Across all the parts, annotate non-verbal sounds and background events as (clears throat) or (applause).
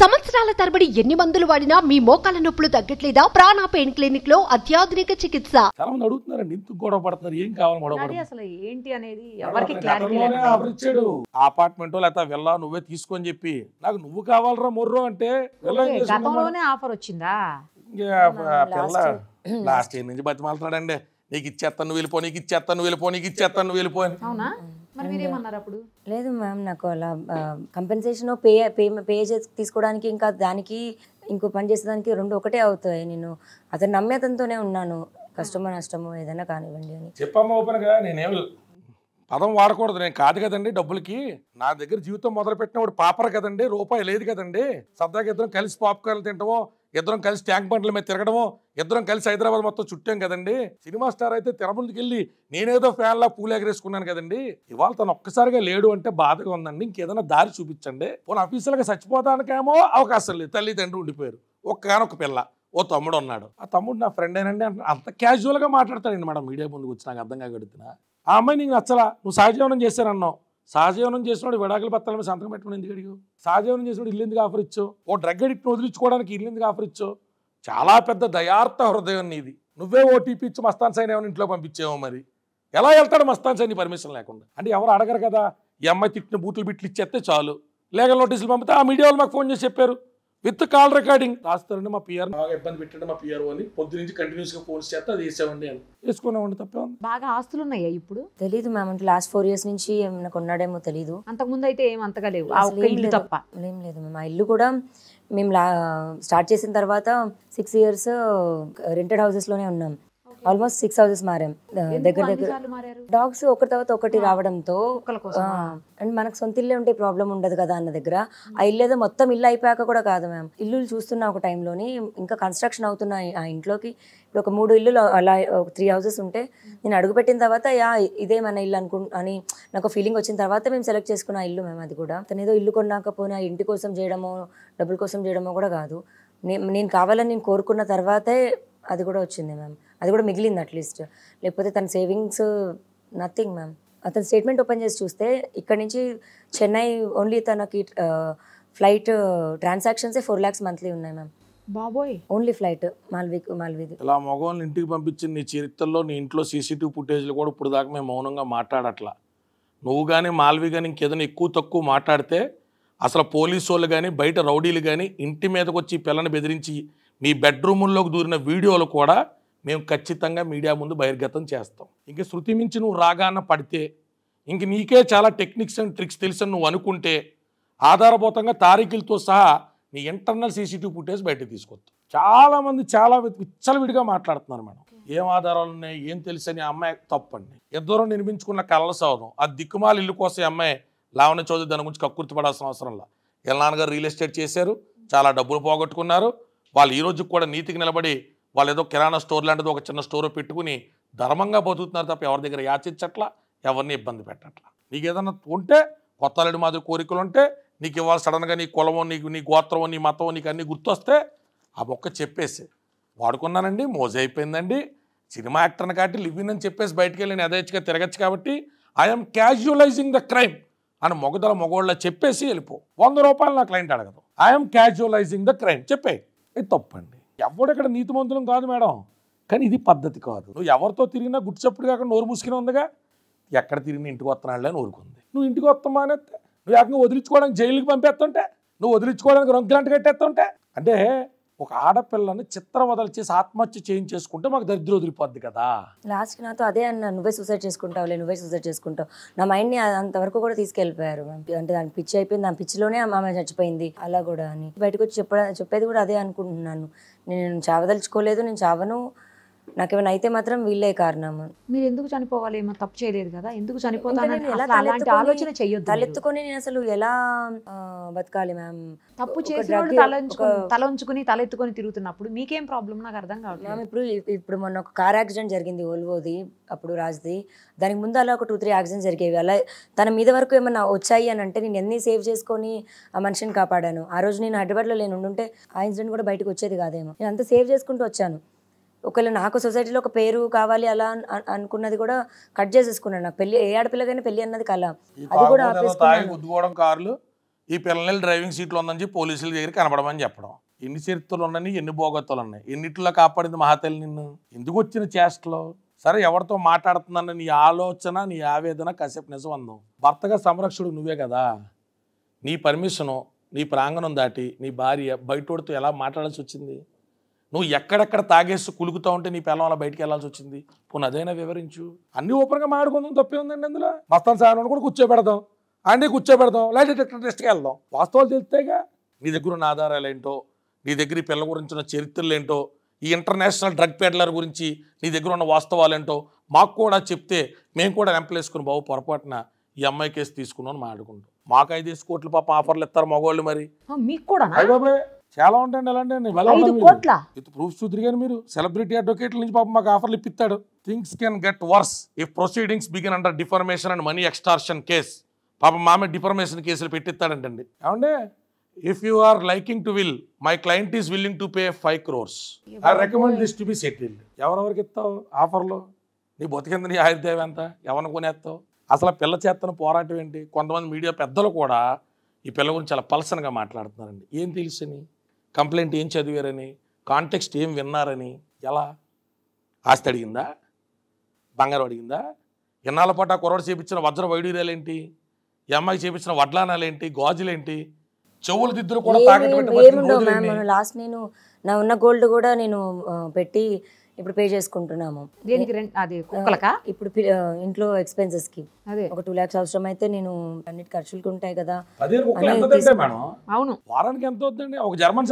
సంవత్సరాల తరబడి ఎన్ని మందులు వాడినా మీ మోకాల నొప్పులు తగ్గట్లేదా ప్రాణ పెయిన్ క్లినిక్ లో అత్యాధునిక చికిత్స అడుగుతున్నారు ఎందుకు గొడవ పడుతున్నారు అపార్ట్మెంట్ లేకపోతే వెళ్ళా నువ్వే తీసుకొని చెప్పి నాకు నువ్వు కావాలరా మొర్రో అంటే గతంలోనే ఆఫర్ వచ్చిందా పిల్ల (clears throat) లాస్ట్ ఇయర్ నుంచి బతిమాలుతున్నాడండి నీకు ఇచ్చేస్తాను నువ్వు వెళ్ళిపో నీకు ఇచ్చేస్తాను నువ్వు వెళ్ళిపో నీకు ఇచ్చేస్తాను నువ్వు వెళ్ళిపో అవునా అప్పుడు లేదు మ్యామ్ నాకు అలా కంపెన్సేషన్ పే పే పే తీసుకోవడానికి ఇంకా దానికి ఇంకో పని చేసేదానికి రెండు ఒకటే అవుతాయి నేను అతను నమ్మేతంతోనే ఉన్నాను కష్టమో నష్టమో ఏదైనా కానివ్వండి అని చెప్పమ్మా ఓపెన్గా పదం వాడకూడదు నేను కాదు కదండి డబ్బులకి నా దగ్గర జీవితం మొదలు వాడు పాపర్ కదండి రూపాయి లేదు కదండి సద్దాకి ఇద్దరం కలిసి పాపకాయలు తింటామో ఇద్దరం కలిసి ట్యాంక్ బండ్ల మీద తిరగడము ఇద్దరం కలిసి హైదరాబాద్ మొత్తం చుట్టాం కదండి సినిమా స్టార్ అయితే తెర ముందుకు వెళ్ళి నేనేదో ఫ్యాన్లా ఎగరేసుకున్నాను కదండి ఇవాళ తను ఒక్కసారిగా లేడు అంటే బాధగా ఉందండి ఇంకేదైనా దారి చూపించండి పోనీ గా చచ్చిపోతానికేమో అవకాశం లేదు తల్లిదండ్రులు ఉండిపోయారు ఒక పిల్ల ఓ తమ్ముడు ఉన్నాడు ఆ తమ్ముడు నా ఫ్రెండ్ అయినండి అంత క్యాజువల్గా మాట్లాడతాడండి మేడం మీడియా ముందుకు వచ్చి నాకు అర్థంగా కాగడుతున్నా ఆ అమ్మాయి నీకు నచ్చలా నువ్వు సహజీవనం చేశానన్నావు సహజీవనం చేసినోడు విడాకుల పత్రాల మీద సంతకం పెట్టమని ఎందుకు అడిగావు సహజీవనం చేసినప్పుడు ఇల్లు ఎందుకు ఆఫర్ ఇచ్చో ఓ డ్రగ్ అడిక్ట్ని వదిలించుకోవడానికి ఇల్లు ఎందుకు ఆఫర్ ఇచ్చో చాలా పెద్ద దయార్థ హృదయం నీది నువ్వే ఓటీపీ ఇచ్చి మస్తాన్ సైన్ ఏమైనా ఇంట్లో పంపించేవో మరి ఎలా వెళ్తాడు మస్తాన్ సైన్ పర్మిషన్ లేకుండా అంటే ఎవరు అడగరు కదా ఈ అమ్మాయి తిట్టిన బూట్లు బిట్లు ఇచ్చేస్తే చాలు లీగల్ నోటీసులు పంపితే ఆ మీడియా వాళ్ళు మాకు ఫోన్ చేసి చెప్పారు విత్ కాల్ రికార్డింగ్ రాస్తారండి మా పిఆర్ బాగా ఇబ్బంది పెట్టండి మా పిఆర్ అని పొద్దు నుంచి కంటిన్యూస్ గా ఫోన్స్ చేస్తే అది వేసామండి అని వేసుకున్నామండి తప్పే ఉంది బాగా ఆస్తులు ఉన్నాయా ఇప్పుడు తెలీదు మ్యామ్ అంటే లాస్ట్ ఫోర్ ఇయర్స్ నుంచి ఏమైనా కొన్నాడేమో తెలీదు అంతకు ముందు అయితే ఏం అంతగా లేవు ఆ ఇల్లు తప్ప ఏం లేదు మ్యామ్ ఆ ఇల్లు కూడా మేము లా స్టార్ట్ చేసిన తర్వాత సిక్స్ ఇయర్స్ రెంటెడ్ హౌసెస్ లోనే ఉన్నాం ఆల్మోస్ట్ సిక్స్ హౌసెస్ మారాం దగ్గర దగ్గర డాగ్స్ ఒకటి తర్వాత ఒకటి రావడంతో అండ్ మనకు సొంత ఇల్లే ఉంటే ప్రాబ్లం ఉండదు కదా అన్న దగ్గర ఆ ఇల్లు ఏదో మొత్తం ఇల్లు అయిపోయాక కూడా కాదు మ్యామ్ ఇల్లు చూస్తున్నా ఒక టైంలోని ఇంకా కన్స్ట్రక్షన్ అవుతున్న ఆ ఇంట్లోకి ఇప్పుడు ఒక మూడు ఇల్లు అలా ఒక త్రీ హౌసెస్ ఉంటే నేను అడుగుపెట్టిన తర్వాత యా ఇదే మన ఇల్లు అనుకు అని నాకు ఫీలింగ్ వచ్చిన తర్వాత మేము సెలెక్ట్ చేసుకున్న ఇల్లు మేము అది కూడా తను ఏదో ఇల్లు కొన్నాకపోయినా ఇంటి కోసం చేయడమో డబ్బుల కోసం చేయడమో కూడా కాదు నేను కావాలని నేను కోరుకున్న తర్వాతే అది కూడా వచ్చింది మ్యామ్ అది కూడా మిగిలింది అట్లీస్ట్ లేకపోతే తన సేవింగ్స్ నథింగ్ మ్యామ్ అతని స్టేట్మెంట్ ఓపెన్ చేసి చూస్తే ఇక్కడ నుంచి చెన్నై ఓన్లీ తనకి ఫ్లైట్ ట్రాన్సాక్షన్సే ఫోర్ ల్యాక్స్ మంత్లీ ఉన్నాయి మ్యామ్ బాబోయ్ ఓన్లీ ఫ్లైట్ మాల్విక్ మాల్విది ఇలా మగవాళ్ళని ఇంటికి పంపించిన నీ చరిత్రలో నీ ఇంట్లో సీసీటీవీ ఫుటేజ్లు కూడా ఇప్పుడు దాకా మేము మౌనంగా మాట్లాడట్లా నువ్వు కానీ మాల్వి కానీ ఇంకేదైనా ఎక్కువ తక్కువ మాట్లాడితే అసలు పోలీసు వాళ్ళు కానీ బయట రౌడీలు కానీ ఇంటి మీదకి వచ్చి పిల్లని బెదిరించి నీ బెడ్రూముల్లోకి దూరిన వీడియోలు కూడా మేము ఖచ్చితంగా మీడియా ముందు బహిర్గతం చేస్తాం ఇంక శృతి మించి నువ్వు రాగాన పడితే ఇంక నీకే చాలా టెక్నిక్స్ అండ్ ట్రిక్స్ తెలుసని నువ్వు అనుకుంటే ఆధారభూతంగా తారీఖులతో సహా నీ ఇంటర్నల్ సీసీటీవీ ఫుటేజ్ బయటకు తీసుకొస్తాం చాలామంది చాలా విచ్చలవిడిగా మాట్లాడుతున్నారు మేడం ఏం ఆధారాలు ఉన్నాయి ఏం తెలుసని అమ్మాయి తప్పండి ఇద్దరు నిర్మించుకున్న కళ్ళ సౌదం ఆ దిక్కుమాల ఇల్లు కోసం అమ్మాయి లావణ చౌదరి దాని గురించి కక్కుర్తి పడాల్సిన అవసరంలా లేదు వీళ్ళ నాన్నగారు రియల్ ఎస్టేట్ చేశారు చాలా డబ్బులు పోగొట్టుకున్నారు వాళ్ళు ఈరోజు కూడా నీతికి నిలబడి వాళ్ళు ఏదో కిరాణా స్టోర్ లాంటిది ఒక చిన్న స్టోర్ పెట్టుకుని ధర్మంగా బతుకుతున్నారు తప్ప ఎవరి దగ్గర యాచించట్లా ఎవరిని ఇబ్బంది పెట్టట్లా నీకు ఏదన్నా ఉంటే కొత్త మాదిరి కోరికలు ఉంటే నీకు ఇవాళ సడన్గా నీ కులమో నీకు నీ గోత్రమో నీ మతం నీకు అన్నీ గుర్తొస్తే ఆ ఒక్క చెప్పేసి వాడుకున్నానండి మోజ అయిపోయిందండి సినిమా యాక్టర్ని కాబట్టి లివ్విన్ అని చెప్పేసి బయటికి వెళ్ళి యథేచ్ఛగా తిరగచ్చు కాబట్టి ఐఎమ్ క్యాజువలైజింగ్ ద క్రైమ్ అని మొగదల మొగోళ్ళ చెప్పేసి వెళ్ళిపో వంద రూపాయలు నా క్లయింట్ అడగదు ఐఎమ్ క్యాజువలైజింగ్ ద క్రైమ్ చెప్పేయి ఇది తప్పండి ఎవడక్కడ నీతిమంతులం కాదు మేడం కానీ ఇది పద్ధతి కాదు నువ్వు ఎవరితో తిరిగినా గుడిచప్పుడు చప్పుడు కాకుండా నోరు మూసుకుని ఉందిగా ఎక్కడ తిరిగినా ఇంటికి వస్తున్నాళ్ళని ఊరుకుంది నువ్వు ఇంటికి వస్తామా అని నువ్వు ఏకంగా వదిలించుకోవడానికి జైలుకి పంపేస్తుంటే నువ్వు వదిలించుకోవడానికి రొంకులంట కట్టేస్తుంటే అంటే ఒక ఆడపిల్లని చిత్రవదలు చేసి ఆత్మహత్య చేయించేసుకుంటే మాకు దరిద్ర వదిలిపోద్ది కదా లాస్ట్ నాతో అదే అన్న నువ్వే సూసైడ్ చేసుకుంటావులే నువ్వే సూసైడ్ చేసుకుంటావు నా మైండ్ని అంతవరకు కూడా తీసుకెళ్ళిపోయారు అంటే దాని పిచ్చి అయిపోయింది దాని పిచ్చిలోనే ఆ మామ చచ్చిపోయింది అలా కూడా అని బయటకు వచ్చి చెప్పేది కూడా అదే అనుకుంటున్నాను నేను చావదలుచుకోలేదు నేను చావను నాకేమైనా అయితే మాత్రం వీళ్ళే కారణము మీరు ఎందుకు చనిపోవాలి ఏమో తప్పు చేయలేదు కదా ఎందుకు చనిపోతాను ఆలోచన చేయొద్దు తలెత్తుకొని నేను అసలు ఎలా బతకాలి మ్యామ్ తప్పు చేసి తల ఉంచుకుని తలెత్తుకొని తిరుగుతున్నప్పుడు మీకేం ప్రాబ్లం నాకు అర్థం కావట్లేదు మ్యామ్ ఇప్పుడు ఇప్పుడు మొన్న ఒక కార్ యాక్సిడెంట్ జరిగింది ఓల్వోది అప్పుడు రాజ్ది దానికి ముందు అలా ఒక టూ త్రీ యాక్సిడెంట్ జరిగేవి అలా తన మీద వరకు ఏమన్నా వచ్చాయి అని అంటే నేను ఎన్ని సేవ్ చేసుకొని ఆ మనిషిని కాపాడాను ఆ రోజు నేను హైదరాబాద్లో లేను ఉంటే ఆ ఇన్సిడెంట్ కూడా బయటకు వచ్చేది కాదేమో నేను అంత సేవ్ చేసుకుంటూ వచ్చాను ఒకవేళ నాకు సొసైటీలో ఒక పేరు కావాలి అలా అనుకున్నది కూడా కట్ చేసేసుకున్నాను నాకు పెళ్లి ఏ ఆడపిల్లగానే పెళ్లి అన్నది కల అది కూడా గుద్దుకోవడం కార్లు ఈ పిల్లల్ని డ్రైవింగ్ సీట్లో ఉందని చెప్పి పోలీసుల దగ్గర కనబడమని చెప్పడం ఎన్ని చరిత్రలు ఉన్నాయి ఎన్ని భోగత్తులు ఉన్నాయి ఎన్నిట్లో కాపాడింది మహాతల్లి నిన్ను ఎందుకు వచ్చిన చేష్టలో సరే ఎవరితో మాట్లాడుతుందన్న నీ ఆలోచన నీ ఆవేదన కాసేపు నిజం అందం భర్తగా సంరక్షకుడు నువ్వే కదా నీ పర్మిషను నీ ప్రాంగణం దాటి నీ భార్య బయటోడితో ఎలా మాట్లాడాల్సి వచ్చింది నువ్వు ఎక్కడెక్కడ తాగేసి కులుగుతూ ఉంటే నీ పిల్లం అలా బయటికి వెళ్లాల్సి వచ్చింది పోనీ అదైనా వివరించు అన్ని ఓపెన్గా మాడుకుందాం తప్పే ఉందండి అందులో మస్తాన్ సార్ కూడా కూర్చోబెడదాం అన్నీ కూర్చోబెడదాం లైట్ టెస్ట్కి వెళ్దాం వాస్తవాలు తెలిస్తేగా నీ దగ్గర ఉన్న ఆధారాలు ఏంటో నీ దగ్గర పిల్లల గురించి ఉన్న చరిత్రలు ఏంటో ఈ ఇంటర్నేషనల్ డ్రగ్ పేడ్లర్ గురించి నీ దగ్గర ఉన్న వాస్తవాలు ఏంటో మాకు కూడా చెప్తే మేము కూడా ఎంపలేసుకుని బాబు పొరపాటున ఈ అమ్మాయి కేసు తీసుకున్నాం మాట్లాడుకుంటాం మాకు ఐదు కోట్లు పాప ఆఫర్లు ఇస్తారు మగవాళ్ళు మరి మీకు కూడా చాలా ఉంటాయండి అలాంటి విత్ ప్రూఫ్ చూద్దరు మీరు సెలబ్రిటీ అడ్వకేట్ల నుంచి పాపం మాకు ఆఫర్లు ఇప్పిస్తాడు things can get worse if proceedings begin under defamation and money extortion case పాపం మామె డిఫర్మేషన్ కేసులు పెట్టిస్తాడంటండి ఏమంటే if you are liking to will my client is willing to pay five crores I recommend this to be settled ఎవరెవరికి ఇస్తావు ఆఫర్లు నీ బతికింద నీ ఆయుర్దేవి ఎంత ఎవరిని కొనేస్తావు అసలు పిల్ల చేతను పోరాటం ఏంటి కొంతమంది మీడియా పెద్దలు కూడా ఈ పిల్ల గురించి చాలా పలసనగా మాట్లాడుతున్నారండి ఏం తెలుసుని కంప్లైంట్ ఏం చదివారని కాంటెక్స్ట్ ఏం విన్నారని ఎలా ఆస్తి అడిగిందా బంగారం అడిగిందా ఎన్నాళ్ళ పాటు ఆ కుర్రాడు చేపించిన వజ్ర వైడూర్యాలేంటి ఏంటి అమ్మాయికి చేపించిన వడ్లానాలేంటి గాజులేంటి చెవులు దిద్దులు కూడా తాకట్టు లాస్ట్ నేను నా ఉన్న గోల్డ్ కూడా నేను పెట్టి ఇప్పుడు పే చేసుకుంటున్నాము దీనికి అది కుక్కలకా ఇప్పుడు ఇంట్లో ఎక్స్పెన్సెస్ కి ఒక టూ లాక్స్ అవసరం అయితే నేను అన్నిటి ఖర్చులకు ఉంటాయి కదా అవును వారానికి ఎంత అవుతుందండి ఒక జర్మన్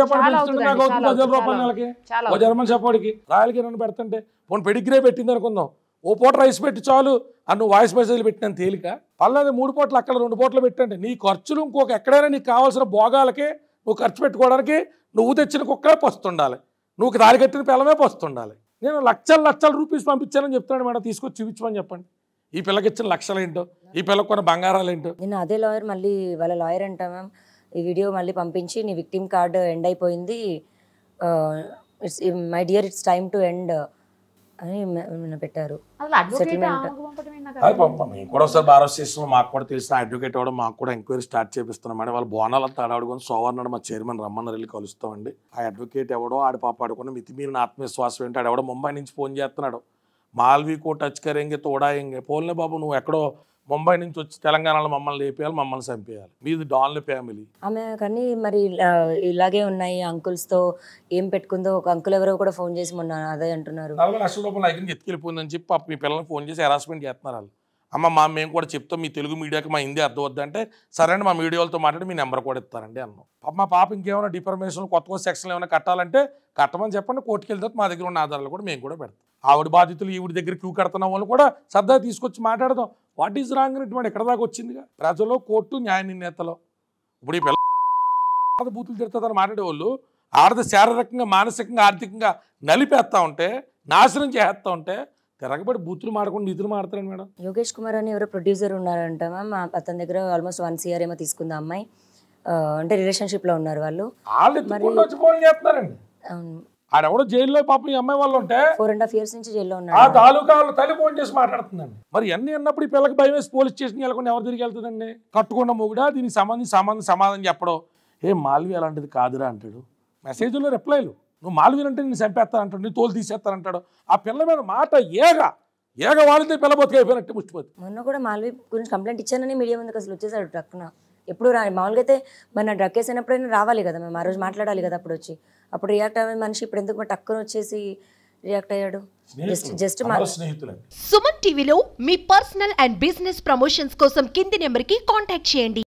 ఒక జర్మన్ షపాడికి రాయలకి నన్ను పెడతంటే పోను పెడిగ్రే పెట్టింది అనుకుందాం ఓ పూట రైస్ పెట్టి చాలు అన్ను నువ్వు వాయిస్ మెసేజ్లు పెట్టిన తేలిక పర్లేదు మూడు పూటలు అక్కడ రెండు పోట్లు పెట్టండి నీ ఖర్చులు ఇంకొక ఎక్కడైనా నీకు కావాల్సిన భోగాలకే నువ్వు ఖర్చు పెట్టుకోవడానికి నువ్వు తెచ్చిన కుక్కలే పస్తుండాలి నువ్వు దారి కట్టిన పిల్లమే పస్తుండాలి నేను లక్షల లక్షల రూపీస్ పంపించానని చెప్తున్నాడు మేడం తీసుకొచ్చి చూపించమని చెప్పండి ఈ పిల్లకి ఇచ్చిన లక్షలు ఏంటో ఈ పిల్లకి కొన్ని బంగారాలు ఏంటో నేను అదే లాయర్ మళ్ళీ వాళ్ళ లాయర్ అంటా మ్యామ్ ఈ వీడియో మళ్ళీ పంపించి నీ విక్టిమ్ కార్డు ఎండ్ అయిపోయింది it's my dear it's time to end అని పెట్టారు కూడా ఒకసారి భారత స్టేషన్లో మాకు కూడా తెలిసిన అడ్వకేట్ అవ్వడం మాకు కూడా ఎంక్వైరీ స్టార్ట్ చేపిస్తున్నాం మేడం వాళ్ళ బోనాలు అంతా అడగడం సోవర్నాడు మా చైర్మన్ రమ్మన్నారు వెళ్ళి కలుస్తామండి ఆ అడ్వకేట్ ఎవడో ఆడి పాప ఆడుకున్న మితిమీరిన ఆత్మవిశ్వాసం ఏంటి ఆడెవడో ముంబై నుంచి ఫోన్ చేస్తున్నాడు మాల్వీ కో టచ్ కరేంగే తోడాయంగే పోలే బాబు నువ్వు ఎక్కడో ముంబై నుంచి వచ్చి తెలంగాణలో మమ్మల్ని లేపేయాలి మమ్మల్ని చంపేయాలి మీది డాన్ల ఫ్యామిలీ ఆమె కానీ మరి ఇలాగే ఉన్నాయి అంకుల్స్తో ఏం పెట్టుకుందో ఒక అంకుల్ ఎవరో కూడా ఫోన్ చేసి మొన్న అదే అంటున్నారు నలభై లక్షల రూపాయలు ఎత్తుకెళ్ళిపోయిందని చెప్పి మీ పిల్లలకు ఫోన్ చేసి హెరాస్మెంట్ చేస్తున్నారు వాళ్ళు అమ్మ మా మేము కూడా చెప్తాం మీ తెలుగు మీడియాకి మా హిందీ అర్థం అంటే సరే అండి మా మీడియాలతో మాట్లాడి మీ నెంబర్ కూడా ఇస్తారండి అన్నాం మా పాప ఇంకేమైనా డిఫర్మేషన్ కొత్త కొత్త సెక్షన్లు ఏమైనా కట్టాలంటే కట్టమని చెప్పండి కోర్టుకి వెళ్తే మా దగ్గర ఉన్న ఆధారాలు కూడా మేము కూడా పెడతాం ఆవిడ బాధితులు ఈవిడ దగ్గర క్యూ కడుతున్న వాళ్ళు కూడా సరదా తీసుకొచ్చి మాట్లాడదాం వాట్ ఈజ్ రాంగ్ అనేటువంటి ఎక్కడ దాకా వచ్చిందిగా ప్రజలు కోర్టు న్యాయ నిర్ణేతలు ఇప్పుడు ఈ పిల్ల బూతులు తిడుతుందని మాట్లాడేవాళ్ళు ఆడది శారీరకంగా మానసికంగా ఆర్థికంగా నలిపేస్తూ ఉంటే నాశనం చేస్తూ ఉంటే తిరగబడి బూతులు మాడకుండా నిధులు మాడతారని మేడం యోగేష్ కుమార్ అని ఎవరో ప్రొడ్యూసర్ ఉన్నారంట మ్యామ్ అతని దగ్గర ఆల్మోస్ట్ వన్ సియర్ ఏమో తీసుకుంది అమ్మాయి అంటే రిలేషన్షిప్ లో ఉన్నారు వాళ్ళు చేస్తున్నారండి ఆడెవడో జైల్లో పాపం ఈ అమ్మాయి వాళ్ళు ఉంటే ఫోర్ అండ్ హాఫ్ ఇయర్స్ నుంచి జైల్లో ఉన్నారు ఆ తల్లి ఫోన్ చేసి మాట్లాడుతుందండి మరి అన్ని అన్నప్పుడు ఈ పిల్లకి భయం వేసి పోలీస్ స్టేషన్ వెళ్ళకుండా ఎవరు తిరిగి వెళ్తుందండి కట్టుకున్న మొగుడా దీనికి సంబంధించి సంబంధం సమాధానం చెప్పడం ఏ మాల్వి అలాంటిది కాదురా అంటాడు మెసేజ్లో రిప్లైలు నువ్వు మాలవీనంటే అంటే నేను చంపేస్తానంటాడు నీ తోలు తీసేస్తానంటాడు ఆ పిల్ల మీద మాట ఏగ ఏగ వాళ్ళతో పిల్ల అయిపోయినట్టు ముష్టిపోతుంది మొన్న కూడా మాల్వి గురించి కంప్లైంట్ ఇచ్చానని మీడియా ముందుకు అసలు వచ్చేసాడు ట్రక్కున ఎప్పుడు రా మామూలుగా అయితే మన డ్రగ్ వేసినప్పుడైనా రావాలి కదా మేము ఆ రోజు మాట్లాడాలి కదా అప్పుడు వచ్చి అప్పుడు రియాక్ట్ అయ్యే మనిషి ఇప్పుడు ఎందుకు మా టక్కున వచ్చేసి రియాక్ట్ అయ్యాడు జస్ట్ జస్ట్ సుమన్ టీవీలో మీ పర్సనల్ అండ్ బిజినెస్ ప్రమోషన్స్ కోసం కింది నెంబర్కి కాంటాక్ట్ చేయండి